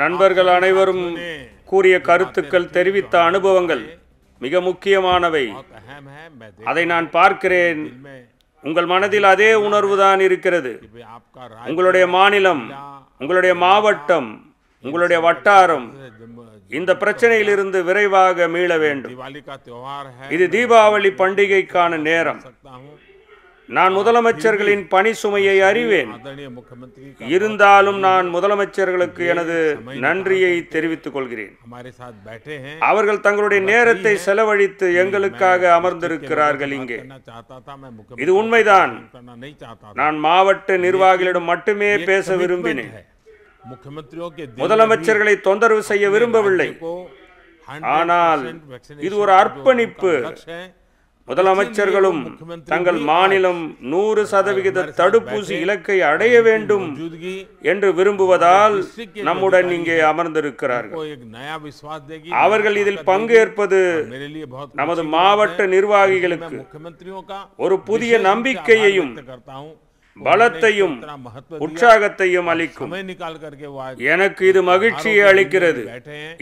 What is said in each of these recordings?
நண்பர்கள் அனைவரும் கூறிய கருத்துக்கள் தெரிவித்த அனுபவங்கள் மிக முக்கியமானவை அதை நான் பார்க்கிறேன் உங்கள் மனதில் அதே உணர்வு தான் இருக்கிறது உங்களுடைய மாநிலம் உங்களுடைய மாவட்டம் உங்களுடைய வட்டாரம் இந்த பிரச்சனையிலிருந்து விரைவாக மீள வேண்டும் இது தீபாவளி பண்டிகைக்கான நேரம் நான் முதலமைச்சர்களின் பணி சுமையை அறிவேன் இருந்தாலும் நான் முதலமைச்சர்களுக்கு எனது நன்றியை தெரிவித்துக் கொள்கிறேன் அவர்கள் தங்களுடைய நேரத்தை செலவழித்து எங்களுக்காக அமர்ந்திருக்கிறார்கள் இங்கே இது உண்மைதான் நான் மாவட்ட நிர்வாகிகளிடம் மட்டுமே பேச விரும்பினேன் முதலமைச்சர்களை தொந்தரவு செய்ய விரும்பவில்லை ஆனால் இது ஒரு அர்ப்பணிப்பு முதலமைச்சர்களும் தங்கள் மாநிலம் நூறு சதவிகித தடுப்பூசி இலக்கை அடைய வேண்டும் என்று விரும்புவதால் நம்முடன் இங்கே அமர்ந்திருக்கிறார்கள் அவர்கள் இதில் பங்கேற்பது நமது மாவட்ட நிர்வாகிகளுக்கு ஒரு புதிய நம்பிக்கையையும் பலத்தையும் உற்சாகத்தையும் அளிக்கும் எனக்கு இது மகிழ்ச்சியை அளிக்கிறது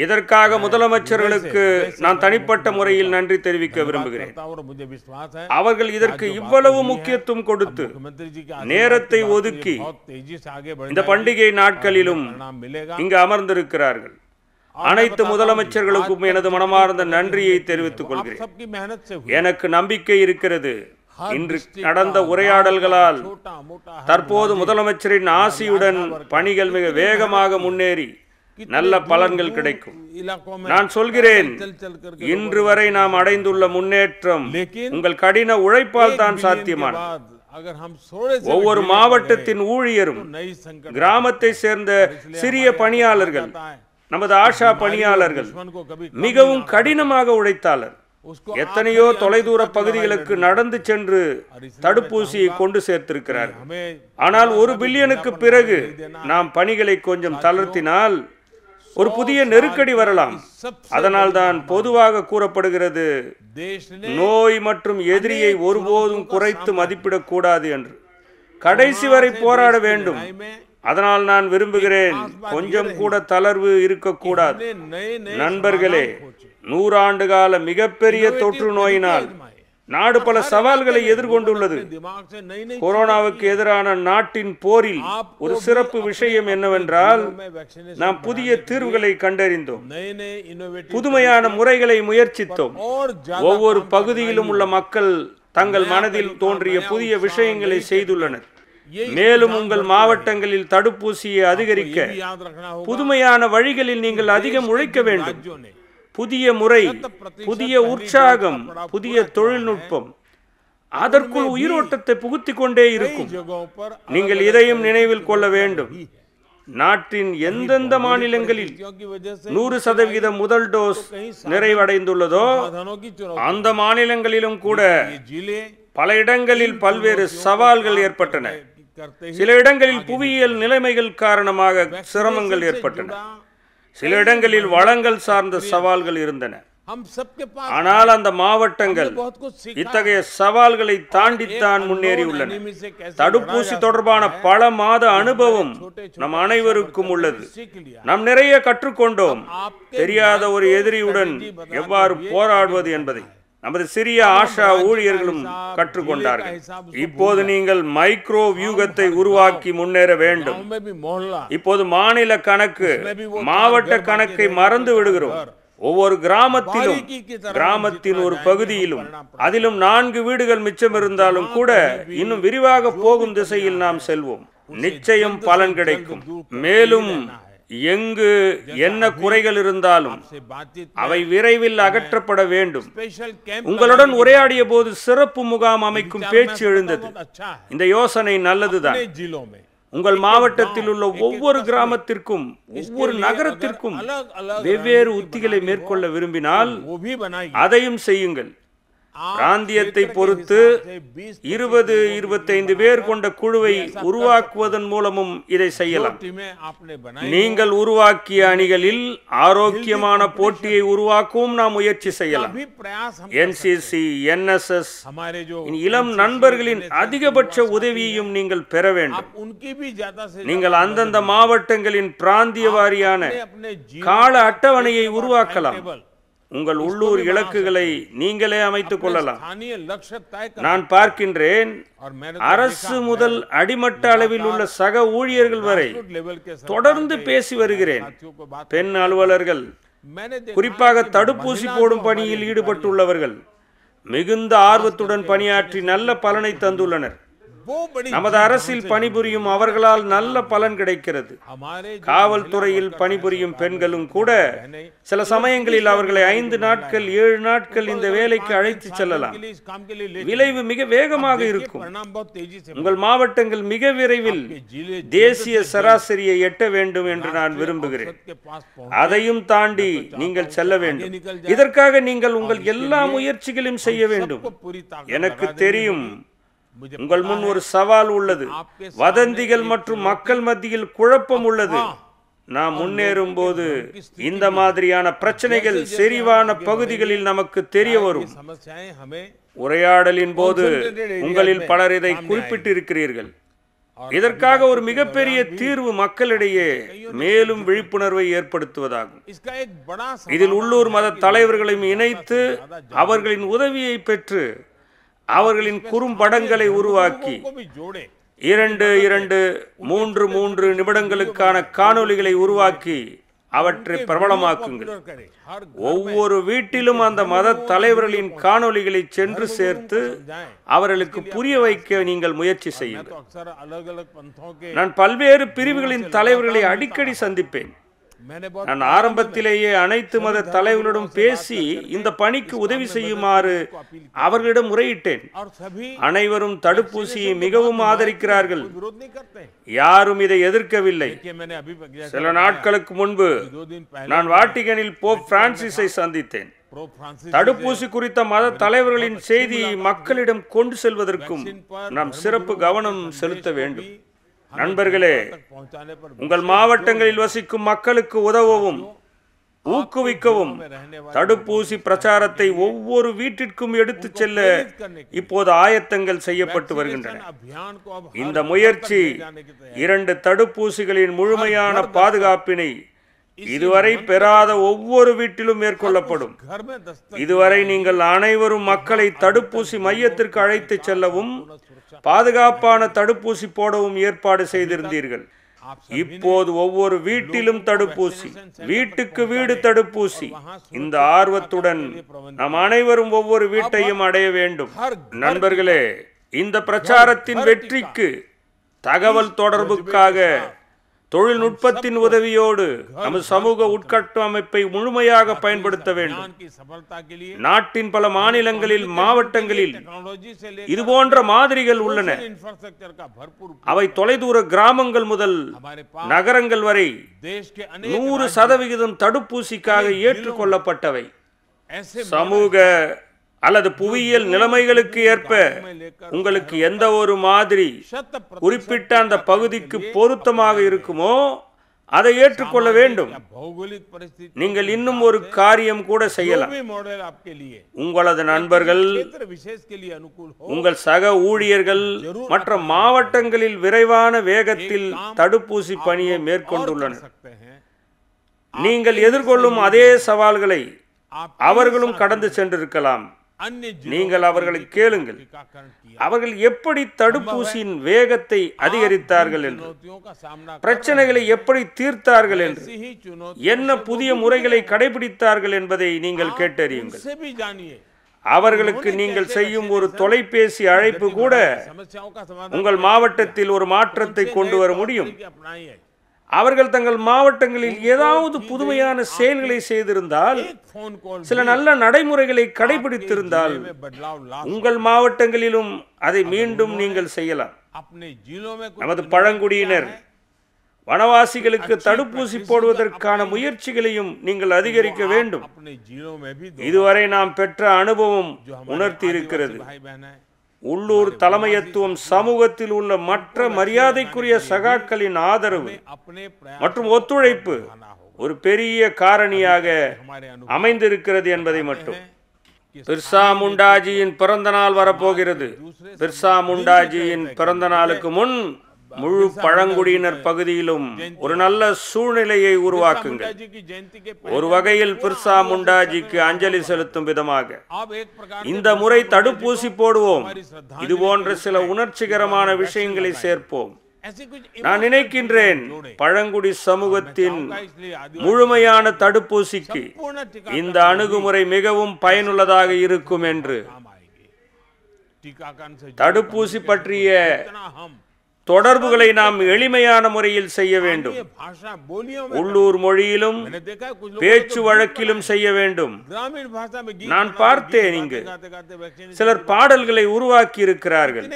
இதற்காக முதலமைச்சர்களுக்கு நான் தனிப்பட்ட முறையில் நன்றி தெரிவிக்க விரும்புகிறேன் அவர்கள் இதற்கு இவ்வளவு முக்கியத்துவம் கொடுத்து நேரத்தை ஒதுக்கி இந்த பண்டிகை நாட்களிலும் இங்கு அமர்ந்திருக்கிறார்கள் அனைத்து முதலமைச்சர்களுக்கும் எனது மனமார்ந்த நன்றியை தெரிவித்துக் கொள்கிறேன் எனக்கு நம்பிக்கை இருக்கிறது இன்று நடந்த உரையாடல்களால் தற்போது முதலமைச்சரின் ஆசியுடன் பணிகள் மிக வேகமாக முன்னேறி நல்ல பலன்கள் கிடைக்கும் நான் சொல்கிறேன் இன்று வரை நாம் அடைந்துள்ள முன்னேற்றம் உங்கள் கடின உழைப்பால் தான் சாத்தியமான ஒவ்வொரு மாவட்டத்தின் ஊழியரும் கிராமத்தை சேர்ந்த சிறிய பணியாளர்கள் நமது ஆஷா பணியாளர்கள் மிகவும் கடினமாக உழைத்தாளர் எத்தனையோ தொலைதூர பகுதிகளுக்கு நடந்து சென்று தடுப்பூசியை கொண்டு சேர்த்திருக்கிறார் ஆனால் ஒரு பில்லியனுக்கு பிறகு நாம் பணிகளை கொஞ்சம் தளர்த்தினால் ஒரு புதிய நெருக்கடி வரலாம் அதனால் தான் பொதுவாக கூறப்படுகிறது நோய் மற்றும் எதிரியை ஒருபோதும் குறைத்து மதிப்பிடக்கூடாது என்று கடைசி வரை போராட வேண்டும் அதனால் நான் விரும்புகிறேன் கொஞ்சம் கூட தளர்வு இருக்கக்கூடாது நண்பர்களே நூறாண்டு கால மிகப்பெரிய தொற்று நோயினால் நாடு பல சவால்களை எதிர்கொண்டுள்ளது கொரோனாவுக்கு எதிரான நாட்டின் போரில் ஒரு சிறப்பு விஷயம் என்னவென்றால் நாம் புதிய தீர்வுகளை கண்டறிந்தோம் புதுமையான முறைகளை முயற்சித்தோம் ஒவ்வொரு பகுதியிலும் உள்ள மக்கள் தங்கள் மனதில் தோன்றிய புதிய விஷயங்களை செய்துள்ளனர் மேலும் உங்கள் மாவட்டங்களில் தடுப்பூசியை அதிகரிக்க புதுமையான வழிகளில் நீங்கள் அதிகம் உழைக்க வேண்டும் புதிய முறை புதிய உற்சாகம் புதிய தொழில்நுட்பம் அதற்குள் உயிரோட்டத்தை புகுத்தி கொண்டே இருக்கும் நீங்கள் இதையும் நினைவில் கொள்ள வேண்டும் நாட்டின் எந்தெந்த மாநிலங்களில் நூறு சதவீத முதல் டோஸ் நிறைவடைந்துள்ளதோ அந்த மாநிலங்களிலும் கூட பல இடங்களில் பல்வேறு சவால்கள் ஏற்பட்டன சில இடங்களில் புவியியல் நிலைமைகள் காரணமாக சிரமங்கள் ஏற்பட்டன சில இடங்களில் வளங்கள் சார்ந்த சவால்கள் இருந்தன ஆனால் அந்த மாவட்டங்கள் இத்தகைய சவால்களை தாண்டித்தான் முன்னேறியுள்ளன தடுப்பூசி தொடர்பான பல மாத அனுபவம் நம் அனைவருக்கும் உள்ளது நாம் நிறைய கற்றுக்கொண்டோம் தெரியாத ஒரு எதிரியுடன் எவ்வாறு போராடுவது என்பதை நமது சிறிய ஆஷா ஊழியர்களும் கற்றுக்கொண்டார்கள் இப்போது நீங்கள் மைக்ரோ வியூகத்தை உருவாக்கி முன்னேற வேண்டும் இப்போது மாநில கணக்கு மாவட்ட கணக்கை மறந்து விடுகிறோம் ஒவ்வொரு கிராமத்திலும் கிராமத்தின் ஒரு பகுதியிலும் அதிலும் நான்கு வீடுகள் மிச்சம் இருந்தாலும் கூட இன்னும் விரிவாக போகும் திசையில் நாம் செல்வோம் நிச்சயம் பலன் கிடைக்கும் மேலும் எங்கு என்ன குறைகள் இருந்தாலும் அவை விரைவில் அகற்றப்பட வேண்டும் உங்களுடன் உரையாடிய போது சிறப்பு முகாம் அமைக்கும் பேச்சு எழுந்தது இந்த யோசனை நல்லதுதான் உங்கள் மாவட்டத்தில் உள்ள ஒவ்வொரு கிராமத்திற்கும் ஒவ்வொரு நகரத்திற்கும் வெவ்வேறு உத்திகளை மேற்கொள்ள விரும்பினால் அதையும் செய்யுங்கள் பிராந்தியத்தை பொறுத்து இருபது இருபத்தைந்து பேர் கொண்ட குழுவை உருவாக்குவதன் மூலமும் இதை செய்யலாம் நீங்கள் உருவாக்கிய அணிகளில் ஆரோக்கியமான போட்டியை உருவாக்கவும் நாம் முயற்சி செய்யலாம் என்சிசி என்எஸ்எஸ் இளம் நண்பர்களின் அதிகபட்ச உதவியையும் நீங்கள் பெற வேண்டும் நீங்கள் அந்தந்த மாவட்டங்களின் பிராந்திய வாரியான கால அட்டவணையை உருவாக்கலாம் உங்கள் உள்ளூர் இலக்குகளை நீங்களே அமைத்துக் கொள்ளலாம் நான் பார்க்கின்றேன் அரசு முதல் அடிமட்ட அளவில் உள்ள சக ஊழியர்கள் வரை தொடர்ந்து பேசி வருகிறேன் பெண் அலுவலர்கள் குறிப்பாக தடுப்பூசி போடும் பணியில் ஈடுபட்டுள்ளவர்கள் மிகுந்த ஆர்வத்துடன் பணியாற்றி நல்ல பலனை தந்துள்ளனர் நமது அரசில் பணிபுரியும் அவர்களால் நல்ல பலன் கிடைக்கிறது காவல்துறையில் பணிபுரியும் பெண்களும் கூட சில சமயங்களில் அவர்களை ஐந்து நாட்கள் ஏழு நாட்கள் இந்த வேலைக்கு அழைத்து செல்லலாம் விளைவு மிக வேகமாக இருக்கும் உங்கள் மாவட்டங்கள் மிக விரைவில் தேசிய சராசரியை எட்ட வேண்டும் என்று நான் விரும்புகிறேன் அதையும் தாண்டி நீங்கள் செல்ல வேண்டும் இதற்காக நீங்கள் உங்கள் எல்லா முயற்சிகளையும் செய்ய வேண்டும் எனக்கு தெரியும் உங்கள் முன் ஒரு சவால் உள்ளது வதந்திகள் மற்றும் மக்கள் மத்தியில் குழப்பம் உள்ளது நாம் முன்னேறும் போது இந்த மாதிரியான பிரச்சனைகள் செறிவான பகுதிகளில் நமக்கு தெரிய வரும் உரையாடலின் போது உங்களில் பலர் இதை குறிப்பிட்டிருக்கிறீர்கள் இதற்காக ஒரு மிகப்பெரிய தீர்வு மக்களிடையே மேலும் விழிப்புணர்வை ஏற்படுத்துவதாகும் இதில் உள்ளூர் மத தலைவர்களையும் இணைத்து அவர்களின் உதவியை பெற்று அவர்களின் குறும்படங்களை உருவாக்கி இரண்டு இரண்டு மூன்று மூன்று நிமிடங்களுக்கான காணொலிகளை உருவாக்கி அவற்றை பிரபலமாக்குங்கள் ஒவ்வொரு வீட்டிலும் அந்த மத தலைவர்களின் காணொலிகளை சென்று சேர்த்து அவர்களுக்கு புரிய வைக்க நீங்கள் முயற்சி செய்யுங்கள் நான் பல்வேறு பிரிவுகளின் தலைவர்களை அடிக்கடி சந்திப்பேன் நான் ஆரம்பத்திலேயே அனைத்து மத தலைவர்களிடம் பேசி இந்த பணிக்கு உதவி செய்யுமாறு அவர்களிடம் முறையிட்டேன் அனைவரும் தடுப்பூசியை மிகவும் ஆதரிக்கிறார்கள் யாரும் இதை எதிர்க்கவில்லை சில நாட்களுக்கு முன்பு நான் வாட்டிகனில் போப் பிரான்சிஸை சந்தித்தேன் தடுப்பூசி குறித்த மத தலைவர்களின் செய்தியை மக்களிடம் கொண்டு செல்வதற்கும் நாம் சிறப்பு கவனம் செலுத்த வேண்டும் நண்பர்களே உங்கள் மாவட்டங்களில் வசிக்கும் மக்களுக்கு உதவவும் ஊக்குவிக்கவும் தடுப்பூசி பிரச்சாரத்தை ஒவ்வொரு வீட்டிற்கும் எடுத்து செல்ல இப்போது ஆயத்தங்கள் செய்யப்பட்டு வருகின்றன இந்த முயற்சி இரண்டு தடுப்பூசிகளின் முழுமையான பாதுகாப்பினை இதுவரை பெறாத ஒவ்வொரு வீட்டிலும் மேற்கொள்ளப்படும் இதுவரை நீங்கள் அனைவரும் மக்களை தடுப்பூசி மையத்திற்கு அழைத்து செல்லவும் பாதுகாப்பான தடுப்பூசி போடவும் ஏற்பாடு செய்திருந்தீர்கள் இப்போது ஒவ்வொரு வீட்டிலும் தடுப்பூசி வீட்டுக்கு வீடு தடுப்பூசி இந்த ஆர்வத்துடன் நம் அனைவரும் ஒவ்வொரு வீட்டையும் அடைய வேண்டும் நண்பர்களே இந்த பிரச்சாரத்தின் வெற்றிக்கு தகவல் தொடர்புக்காக தொழில்நுட்பத்தின் உதவியோடு நமது சமூக உட்கட்டமைப்பை முழுமையாக பயன்படுத்த வேண்டும் நாட்டின் பல மாநிலங்களில் மாவட்டங்களில் இது போன்ற மாதிரிகள் உள்ளன அவை தொலைதூர கிராமங்கள் முதல் நகரங்கள் வரை நூறு சதவிகிதம் தடுப்பூசிக்காக ஏற்றுக்கொள்ளப்பட்டவை சமூக அல்லது புவியியல் நிலைமைகளுக்கு ஏற்ப உங்களுக்கு எந்த ஒரு மாதிரி குறிப்பிட்ட அந்த பகுதிக்கு பொருத்தமாக இருக்குமோ அதை ஏற்றுக்கொள்ள வேண்டும் நீங்கள் இன்னும் ஒரு காரியம் கூட செய்யலாம் உங்களது நண்பர்கள் உங்கள் சக ஊழியர்கள் மற்ற மாவட்டங்களில் விரைவான வேகத்தில் தடுப்பூசி பணியை மேற்கொண்டுள்ளனர் நீங்கள் எதிர்கொள்ளும் அதே சவால்களை அவர்களும் கடந்து சென்றிருக்கலாம் நீங்கள் அவர்களை கேளுங்கள் அவர்கள் எப்படி தடுப்பூசியின் வேகத்தை அதிகரித்தார்கள் என்று பிரச்சனைகளை எப்படி தீர்த்தார்கள் என்று என்ன புதிய முறைகளை கடைபிடித்தார்கள் என்பதை நீங்கள் கேட்டறியுங்கள் அவர்களுக்கு நீங்கள் செய்யும் ஒரு தொலைபேசி அழைப்பு கூட உங்கள் மாவட்டத்தில் ஒரு மாற்றத்தை கொண்டு வர முடியும் அவர்கள் தங்கள் மாவட்டங்களில் ஏதாவது புதுமையான செயல்களை செய்திருந்தால் சில நல்ல நடைமுறைகளை கடைபிடித்திருந்தால் உங்கள் மாவட்டங்களிலும் அதை மீண்டும் நீங்கள் செய்யலாம் நமது பழங்குடியினர் வனவாசிகளுக்கு தடுப்பூசி போடுவதற்கான முயற்சிகளையும் நீங்கள் அதிகரிக்க வேண்டும் இதுவரை நாம் பெற்ற அனுபவம் உணர்த்தி இருக்கிறது உள்ளூர் தலைமையத்துவம் சமூகத்தில் உள்ள மற்ற மரியாதைக்குரிய சகாக்களின் ஆதரவு மற்றும் ஒத்துழைப்பு ஒரு பெரிய காரணியாக அமைந்திருக்கிறது என்பதை மட்டும் பிர்சா முண்டாஜியின் பிறந்த நாள் வரப்போகிறது பிர்சா முண்டாஜியின் பிறந்த நாளுக்கு முன் முழு பழங்குடியினர் பகுதியிலும் ஒரு நல்ல சூழ்நிலையை உருவாக்குங்கள் ஒரு வகையில் பிர்சா முண்டாஜிக்கு அஞ்சலி செலுத்தும் விதமாக இந்த முறை தடுப்பூசி போடுவோம் இது போன்ற சில உணர்ச்சிகரமான விஷயங்களை சேர்ப்போம் நான் நினைக்கின்றேன் பழங்குடி சமூகத்தின் முழுமையான தடுப்பூசிக்கு இந்த அணுகுமுறை மிகவும் பயனுள்ளதாக இருக்கும் என்று தடுப்பூசி பற்றிய தொடர்புகளை நாம் எளிமையான முறையில் செய்ய வேண்டும் உள்ளூர் மொழியிலும் பேச்சு வழக்கிலும் செய்ய வேண்டும் நான் பார்த்தேன் இங்கு சிலர் பாடல்களை உருவாக்கி இருக்கிறார்கள்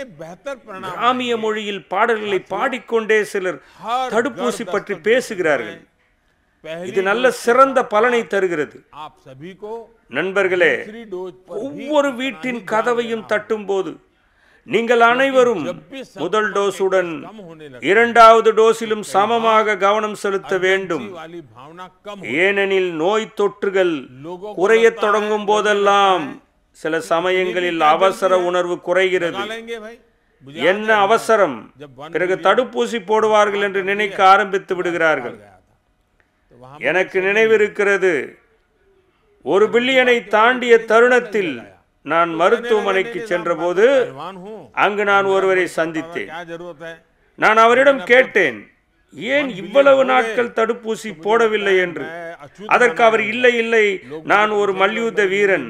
கிராமிய மொழியில் பாடல்களை பாடிக்கொண்டே சிலர் தடுப்பூசி பற்றி பேசுகிறார்கள் இது நல்ல சிறந்த பலனை தருகிறது நண்பர்களே ஒவ்வொரு வீட்டின் கதவையும் தட்டும் போது நீங்கள் அனைவரும் முதல் டோஸுடன் இரண்டாவது டோஸிலும் சமமாக கவனம் செலுத்த வேண்டும் ஏனெனில் நோய் தொற்றுகள் குறைய தொடங்கும் போதெல்லாம் சில சமயங்களில் அவசர உணர்வு குறைகிறது என்ன அவசரம் பிறகு தடுப்பூசி போடுவார்கள் என்று நினைக்க ஆரம்பித்து விடுகிறார்கள் எனக்கு நினைவிருக்கிறது ஒரு பில்லியனை தாண்டிய தருணத்தில் நான் மருத்துவமனைக்கு சென்றபோது அங்கு நான் ஒருவரை சந்தித்தேன் நான் அவரிடம் கேட்டேன் ஏன் இவ்வளவு நாட்கள் தடுப்பூசி போடவில்லை என்று அதற்கு அவர் இல்லை இல்லை நான் ஒரு மல்யுத்த வீரன்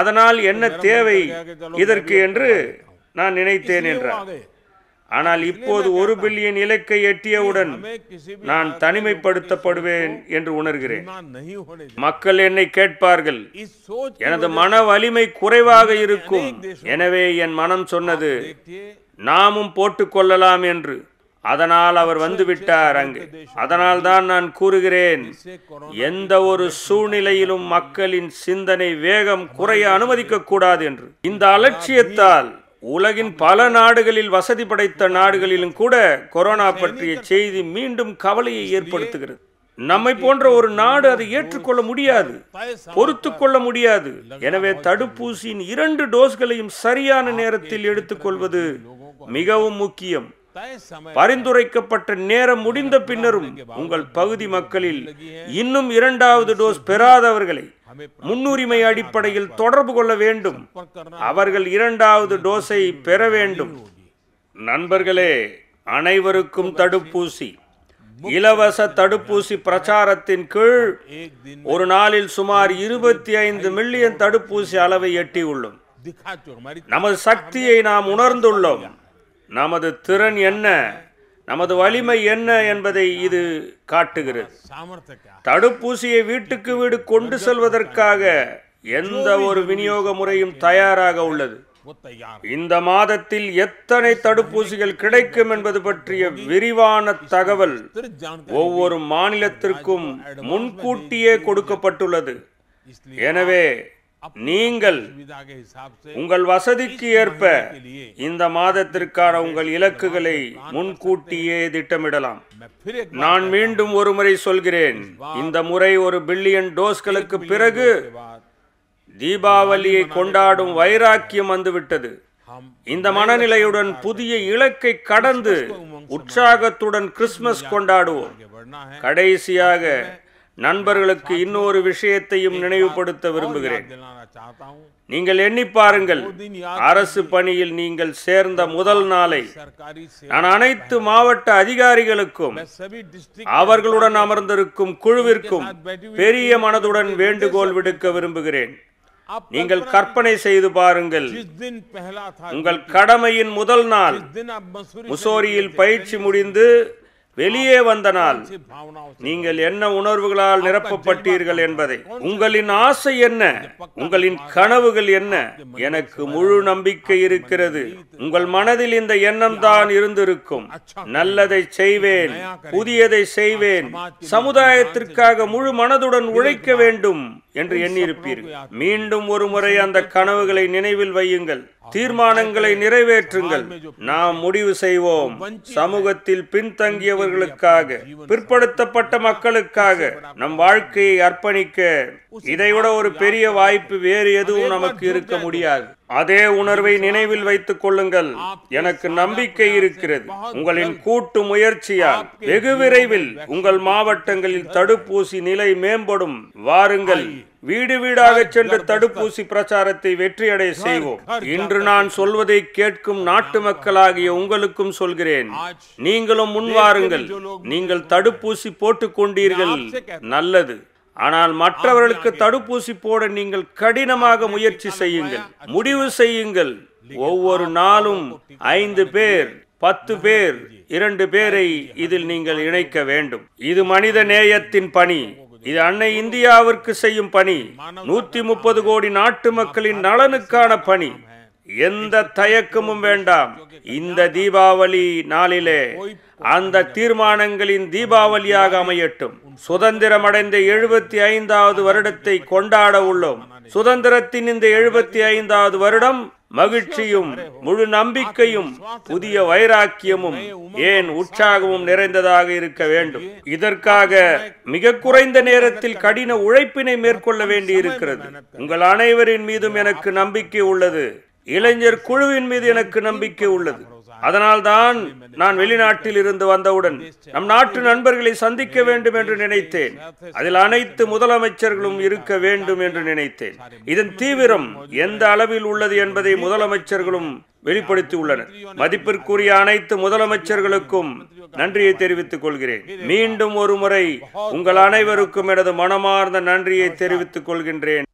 அதனால் என்ன தேவை இதற்கு என்று நான் நினைத்தேன் என்றார் ஆனால் இப்போது ஒரு பில்லியன் இலக்கை எட்டியவுடன் நான் தனிமைப்படுத்தப்படுவேன் என்று உணர்கிறேன் மக்கள் என்னை கேட்பார்கள் எனது மன வலிமை குறைவாக இருக்கும் எனவே என் மனம் சொன்னது நாமும் போட்டுக்கொள்ளலாம் என்று அதனால் அவர் வந்துவிட்டார் அங்கு அதனால் தான் நான் கூறுகிறேன் எந்த ஒரு சூழ்நிலையிலும் மக்களின் சிந்தனை வேகம் குறைய அனுமதிக்க கூடாது என்று இந்த அலட்சியத்தால் உலகின் பல நாடுகளில் வசதி படைத்த நாடுகளிலும் கூட கொரோனா பற்றிய செய்தி மீண்டும் கவலையை ஏற்படுத்துகிறது நம்மை போன்ற ஒரு நாடு அதை ஏற்றுக்கொள்ள முடியாது பொறுத்து கொள்ள முடியாது எனவே தடுப்பூசியின் இரண்டு டோஸ்களையும் சரியான நேரத்தில் எடுத்துக்கொள்வது மிகவும் முக்கியம் பரிந்துரைக்கப்பட்ட நேரம் முடிந்த பின்னரும் உங்கள் பகுதி மக்களில் இன்னும் இரண்டாவது டோஸ் பெறாதவர்களை முன்னுரிமை அடிப்படையில் தொடர்பு கொள்ள வேண்டும் அவர்கள் இரண்டாவது டோஸை பெற வேண்டும் நண்பர்களே அனைவருக்கும் தடுப்பூசி இலவச தடுப்பூசி பிரச்சாரத்தின் கீழ் ஒரு நாளில் சுமார் இருபத்தி ஐந்து மில்லியன் தடுப்பூசி அளவை எட்டியுள்ளோம் நமது சக்தியை நாம் உணர்ந்துள்ளோம் நமது திறன் என்ன நமது வலிமை என்ன என்பதை இது காட்டுகிறது தடுப்பூசியை வீட்டுக்கு வீடு கொண்டு செல்வதற்காக எந்த ஒரு விநியோக முறையும் தயாராக உள்ளது இந்த மாதத்தில் எத்தனை தடுப்பூசிகள் கிடைக்கும் என்பது பற்றிய விரிவான தகவல் ஒவ்வொரு மாநிலத்திற்கும் முன்கூட்டியே கொடுக்கப்பட்டுள்ளது எனவே நீங்கள் உங்கள் வசதிக்கு ஏற்ப இந்த மாதத்திற்கான உங்கள் இலக்குகளை முன்கூட்டியே திட்டமிடலாம் நான் மீண்டும் ஒரு முறை சொல்கிறேன் இந்த முறை ஒரு பில்லியன் டோஸ்களுக்கு பிறகு தீபாவளியை கொண்டாடும் வைராக்கியம் வந்துவிட்டது இந்த மனநிலையுடன் புதிய இலக்கை கடந்து உற்சாகத்துடன் கிறிஸ்துமஸ் கொண்டாடுவோம் கடைசியாக நண்பர்களுக்கு இன்னொரு விஷயத்தையும் நினைவுபடுத்த விரும்புகிறேன் நீங்கள் எண்ணி பாருங்கள் அரசு பணியில் நீங்கள் சேர்ந்த முதல் நாளை நான் அனைத்து மாவட்ட அதிகாரிகளுக்கும் அவர்களுடன் அமர்ந்திருக்கும் குழுவிற்கும் பெரிய மனதுடன் வேண்டுகோள் விடுக்க விரும்புகிறேன் நீங்கள் கற்பனை செய்து பாருங்கள் உங்கள் கடமையின் முதல் நாள் முசோரியில் பயிற்சி முடிந்து வெளியே வந்த நாள் நீங்கள் என்ன உணர்வுகளால் நிரப்பப்பட்டீர்கள் என்பதை உங்களின் ஆசை என்ன உங்களின் கனவுகள் என்ன எனக்கு முழு நம்பிக்கை இருக்கிறது உங்கள் மனதில் இந்த எண்ணம் தான் இருந்திருக்கும் நல்லதை செய்வேன் புதியதை செய்வேன் சமுதாயத்திற்காக முழு மனதுடன் உழைக்க வேண்டும் என்று எண்ணியிருப்பீர்கள் மீண்டும் ஒரு முறை அந்த கனவுகளை நினைவில் வையுங்கள் தீர்மானங்களை நிறைவேற்றுங்கள் நாம் முடிவு செய்வோம் சமூகத்தில் பின்தங்கியவர்களுக்காக பிற்படுத்தப்பட்ட மக்களுக்காக நம் வாழ்க்கையை அர்ப்பணிக்க இதைவிட ஒரு பெரிய வாய்ப்பு வேறு எதுவும் நமக்கு இருக்க முடியாது அதே உணர்வை நினைவில் வைத்துக் கொள்ளுங்கள் எனக்கு நம்பிக்கை இருக்கிறது உங்களின் கூட்டு முயற்சியால் வெகு விரைவில் உங்கள் மாவட்டங்களில் தடுப்பூசி நிலை மேம்படும் வாருங்கள் வீடு வீடாக சென்று தடுப்பூசி பிரச்சாரத்தை வெற்றியடைய செய்வோம் இன்று நான் சொல்வதை கேட்கும் நாட்டு மக்களாகிய உங்களுக்கும் சொல்கிறேன் நீங்களும் முன்வாருங்கள் நீங்கள் தடுப்பூசி போட்டுக் கொண்டீர்கள் நல்லது ஆனால் மற்றவர்களுக்கு தடுப்பூசி போட நீங்கள் கடினமாக முயற்சி செய்யுங்கள் முடிவு செய்யுங்கள் ஒவ்வொரு நாளும் ஐந்து பேர் பத்து பேர் இரண்டு பேரை இதில் நீங்கள் இணைக்க வேண்டும் இது மனித நேயத்தின் பணி இது அன்னை இந்தியாவிற்கு செய்யும் பணி நூத்தி முப்பது கோடி நாட்டு மக்களின் நலனுக்கான பணி எந்த தயக்கமும் வேண்டாம் இந்த தீபாவளி நாளிலே அந்த தீர்மானங்களின் தீபாவளியாக அமையட்டும் சுதந்திரம் அடைந்த எழுபத்தி ஐந்தாவது வருடத்தை கொண்டாட உள்ளோம் சுதந்திரத்தின் இந்த எழுபத்தி ஐந்தாவது வருடம் மகிழ்ச்சியும் முழு நம்பிக்கையும் புதிய வைராக்கியமும் ஏன் உற்சாகமும் நிறைந்ததாக இருக்க வேண்டும் இதற்காக மிக குறைந்த நேரத்தில் கடின உழைப்பினை மேற்கொள்ள வேண்டி இருக்கிறது உங்கள் அனைவரின் மீதும் எனக்கு நம்பிக்கை உள்ளது இளைஞர் குழுவின் மீது எனக்கு நம்பிக்கை உள்ளது அதனால்தான் நான் வெளிநாட்டில் இருந்து வந்தவுடன் நம் நாட்டு நண்பர்களை சந்திக்க வேண்டும் என்று நினைத்தேன் அதில் அனைத்து முதலமைச்சர்களும் இருக்க வேண்டும் என்று நினைத்தேன் இதன் தீவிரம் எந்த அளவில் உள்ளது என்பதை முதலமைச்சர்களும் வெளிப்படுத்தியுள்ளனர் மதிப்பிற்குரிய அனைத்து முதலமைச்சர்களுக்கும் நன்றியை தெரிவித்துக் கொள்கிறேன் மீண்டும் ஒரு முறை உங்கள் அனைவருக்கும் எனது மனமார்ந்த நன்றியை தெரிவித்துக் கொள்கின்றேன்